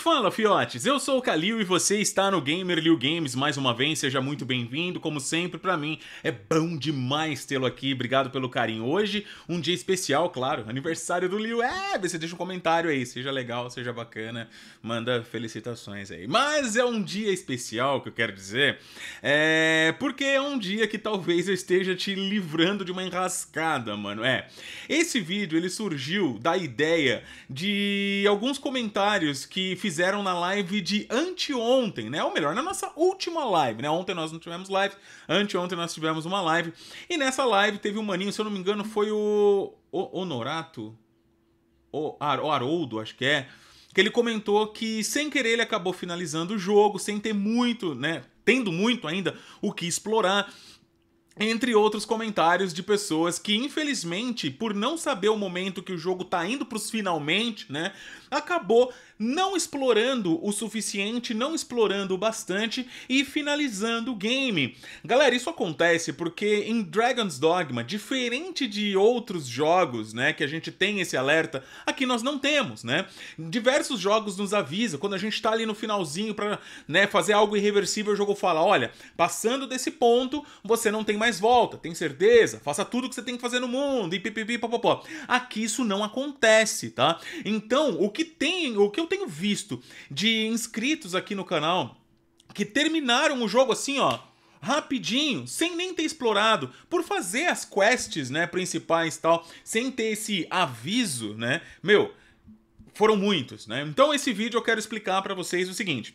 Fala, fiotes! Eu sou o Kalil e você está no Gamerlio Games mais uma vez. Seja muito bem-vindo, como sempre, para mim é bom demais tê-lo aqui. Obrigado pelo carinho. Hoje, um dia especial, claro, aniversário do Liu. É, você deixa um comentário aí, seja legal, seja bacana, manda felicitações aí. Mas é um dia especial que eu quero dizer, é porque é um dia que talvez eu esteja te livrando de uma enrascada, mano. É, esse vídeo ele surgiu da ideia de alguns comentários que fizeram fizeram na live de anteontem, né? Ou melhor, na nossa última live, né? Ontem nós não tivemos live, anteontem nós tivemos uma live. E nessa live teve um maninho, se eu não me engano, foi o, o Honorato, o, Ar, o Haroldo, acho que é, que ele comentou que sem querer ele acabou finalizando o jogo, sem ter muito, né? Tendo muito ainda o que explorar entre outros comentários de pessoas que, infelizmente, por não saber o momento que o jogo tá indo pros finalmente, né, acabou não explorando o suficiente, não explorando o bastante e finalizando o game. Galera, isso acontece porque em Dragon's Dogma, diferente de outros jogos, né, que a gente tem esse alerta, aqui nós não temos, né? Diversos jogos nos avisa quando a gente tá ali no finalzinho para, né, fazer algo irreversível, o jogo fala: "Olha, passando desse ponto, você não tem mais volta, tem certeza, faça tudo o que você tem que fazer no mundo, e pipipi, popopó. Aqui isso não acontece, tá? Então, o que tem, o que eu tenho visto de inscritos aqui no canal que terminaram o jogo assim, ó, rapidinho, sem nem ter explorado, por fazer as quests, né, principais e tal, sem ter esse aviso, né? Meu, foram muitos, né? Então esse vídeo eu quero explicar para vocês o seguinte: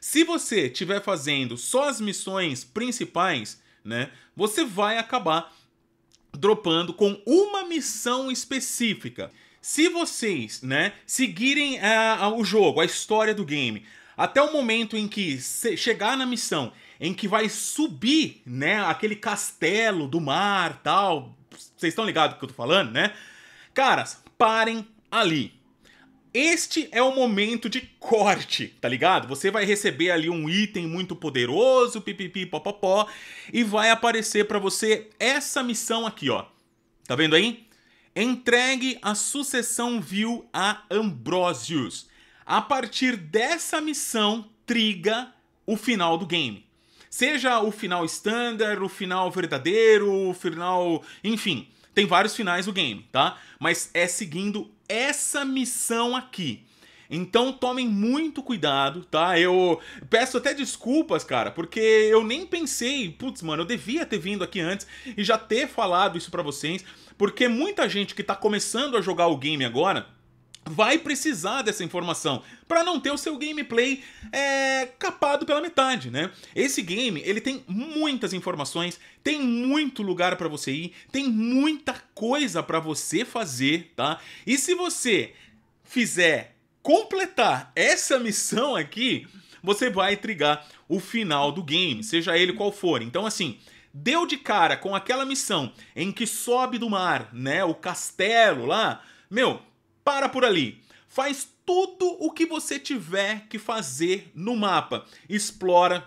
se você estiver fazendo só as missões principais, né? Você vai acabar dropando com uma missão específica. Se vocês, né, seguirem é, o jogo, a história do game, até o momento em que chegar na missão, em que vai subir, né, aquele castelo do mar, tal, vocês estão ligados o que eu tô falando, né? Caras, parem ali este é o momento de corte, tá ligado? Você vai receber ali um item muito poderoso, pipipi, popopó, e vai aparecer para você essa missão aqui, ó. Tá vendo aí? Entregue a sucessão vil a Ambrosius. A partir dessa missão, triga o final do game. Seja o final standard, o final verdadeiro, o final. Enfim, tem vários finais do game, tá? Mas é seguindo essa missão aqui. Então tomem muito cuidado, tá? Eu peço até desculpas, cara, porque eu nem pensei, putz, mano, eu devia ter vindo aqui antes e já ter falado isso para vocês, porque muita gente que tá começando a jogar o game agora vai precisar dessa informação para não ter o seu gameplay é, capado pela metade, né? Esse game ele tem muitas informações, tem muito lugar para você ir, tem muita coisa para você fazer, tá? E se você fizer completar essa missão aqui, você vai trigar o final do game, seja ele qual for. Então assim, deu de cara com aquela missão em que sobe do mar, né, o castelo lá, meu, para por ali. Faz tudo o que você tiver que fazer no mapa. Explora,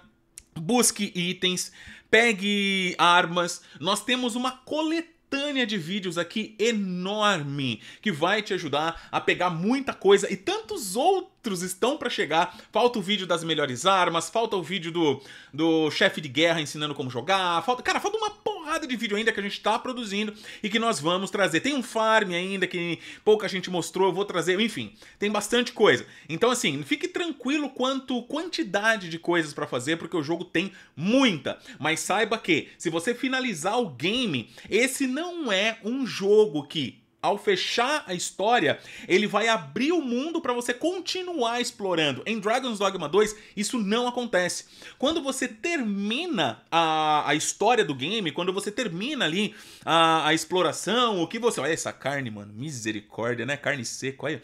busque itens, pegue armas. Nós temos uma coletânea de vídeos aqui enorme que vai te ajudar a pegar muita coisa e tantos outros estão para chegar. Falta o vídeo das melhores armas, falta o vídeo do, do chefe de guerra ensinando como jogar, falta, cara, falta uma porrada de vídeo ainda que a gente está produzindo e que nós vamos trazer. Tem um farm ainda que pouca gente mostrou, eu vou trazer, enfim, tem bastante coisa. Então, assim, fique tranquilo quanto quantidade de coisas para fazer, porque o jogo tem muita. Mas saiba que, se você finalizar o game, esse não é um jogo que ao fechar a história, ele vai abrir o mundo para você continuar explorando. Em Dragon's Dogma 2, isso não acontece. Quando você termina a, a história do game, quando você termina ali a, a exploração, o que você. Olha essa carne, mano, misericórdia, né? Carne seca, aí.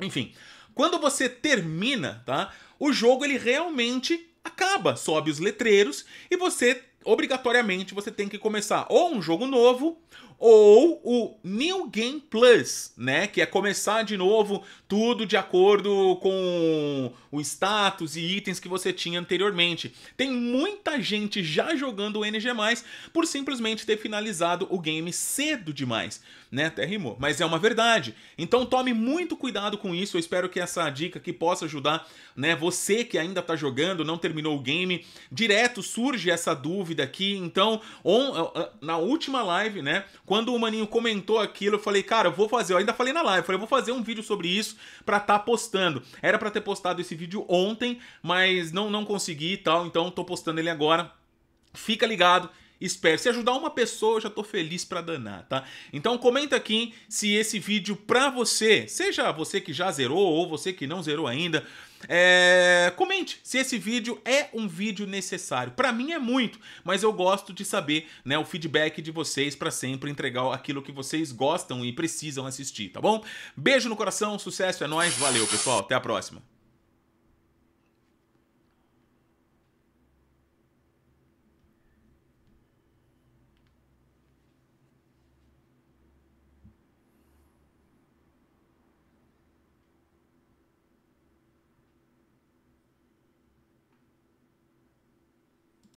Enfim, quando você termina, tá? O jogo ele realmente acaba, sobe os letreiros e você obrigatoriamente você tem que começar ou um jogo novo ou o New Game Plus, né, que é começar de novo tudo de acordo com o status e itens que você tinha anteriormente. Tem muita gente já jogando o NG+, por simplesmente ter finalizado o game cedo demais, né, até rimou, mas é uma verdade. Então tome muito cuidado com isso, eu espero que essa dica que possa ajudar, né, você que ainda tá jogando, não terminou o game, direto surge essa dúvida aqui, então on, eh, eh, na última live, né, quando o Maninho comentou aquilo, eu falei, cara, eu vou fazer. Eu ainda falei na live, eu falei, eu vou fazer um vídeo sobre isso pra tá postando. Era pra ter postado esse vídeo ontem, mas não, não consegui e tal, então tô postando ele agora. Fica ligado, espero. Se ajudar uma pessoa, eu já tô feliz pra danar, tá? Então comenta aqui se esse vídeo pra você, seja você que já zerou ou você que não zerou ainda, é, comente se esse vídeo é um vídeo necessário. Para mim é muito, mas eu gosto de saber né, o feedback de vocês para sempre entregar aquilo que vocês gostam e precisam assistir, tá bom? Beijo no coração, sucesso é nós, valeu pessoal, até a próxima.